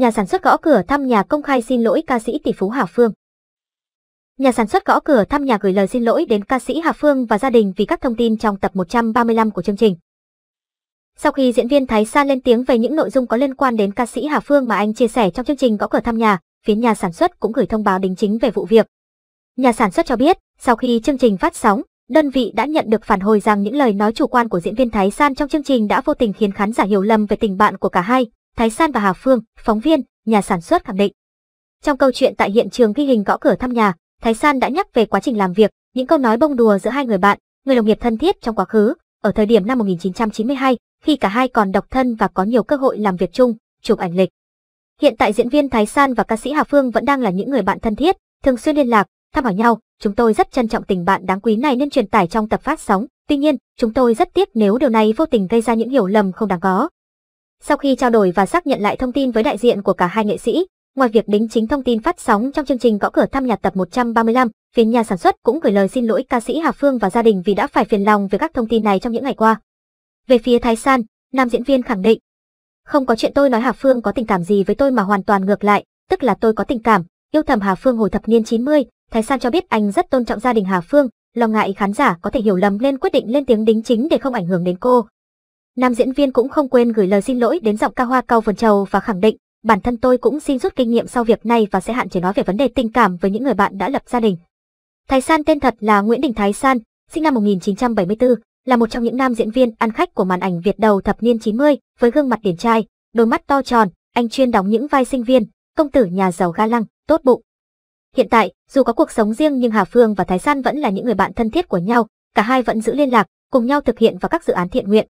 Nhà sản xuất gõ cửa thăm nhà công khai xin lỗi ca sĩ tỷ phú Hà Phương. Nhà sản xuất gõ cửa thăm nhà gửi lời xin lỗi đến ca sĩ Hà Phương và gia đình vì các thông tin trong tập 135 của chương trình. Sau khi diễn viên Thái Sa lên tiếng về những nội dung có liên quan đến ca sĩ Hà Phương mà anh chia sẻ trong chương trình gõ cửa thăm nhà, phía nhà sản xuất cũng gửi thông báo đính chính về vụ việc. Nhà sản xuất cho biết, sau khi chương trình phát sóng, đơn vị đã nhận được phản hồi rằng những lời nói chủ quan của diễn viên Thái San trong chương trình đã vô tình khiến khán giả hiểu lầm về tình bạn của cả hai, Thái San và Hà Phương, phóng viên, nhà sản xuất khẳng định. Trong câu chuyện tại hiện trường ghi hình gõ cửa thăm nhà, Thái San đã nhắc về quá trình làm việc, những câu nói bông đùa giữa hai người bạn, người đồng nghiệp thân thiết trong quá khứ, ở thời điểm năm 1992, khi cả hai còn độc thân và có nhiều cơ hội làm việc chung, chụp ảnh lịch. Hiện tại diễn viên Thái San và ca sĩ Hà Phương vẫn đang là những người bạn thân thiết, thường xuyên liên lạc, thăm hỏi nhau, chúng tôi rất trân trọng tình bạn đáng quý này nên truyền tải trong tập phát sóng. Tuy nhiên, chúng tôi rất tiếc nếu điều này vô tình gây ra những hiểu lầm không đáng có. Sau khi trao đổi và xác nhận lại thông tin với đại diện của cả hai nghệ sĩ, ngoài việc đính chính thông tin phát sóng trong chương trình gõ cửa thăm nhạc tập 135, phía nhà sản xuất cũng gửi lời xin lỗi ca sĩ Hà Phương và gia đình vì đã phải phiền lòng về các thông tin này trong những ngày qua. Về phía Thái San, nam diễn viên khẳng định, không có chuyện tôi nói Hà Phương có tình cảm gì với tôi mà hoàn toàn ngược lại, tức là tôi có tình cảm, yêu thầm Hà Phương hồi thập niên 90, Thái San cho biết anh rất tôn trọng gia đình Hà Phương, lo ngại khán giả có thể hiểu lầm nên quyết định lên tiếng đính chính để không ảnh hưởng đến cô. Nam diễn viên cũng không quên gửi lời xin lỗi đến giọng ca hoa cao vườn trầu và khẳng định, bản thân tôi cũng xin rút kinh nghiệm sau việc này và sẽ hạn chế nói về vấn đề tình cảm với những người bạn đã lập gia đình. Thái San tên thật là Nguyễn Đình Thái San, sinh năm 1974, là một trong những nam diễn viên ăn khách của màn ảnh Việt đầu thập niên 90, với gương mặt điển trai, đôi mắt to tròn, anh chuyên đóng những vai sinh viên, công tử nhà giàu ga lăng, tốt bụng. Hiện tại, dù có cuộc sống riêng nhưng Hà Phương và Thái San vẫn là những người bạn thân thiết của nhau, cả hai vẫn giữ liên lạc, cùng nhau thực hiện vào các dự án thiện nguyện,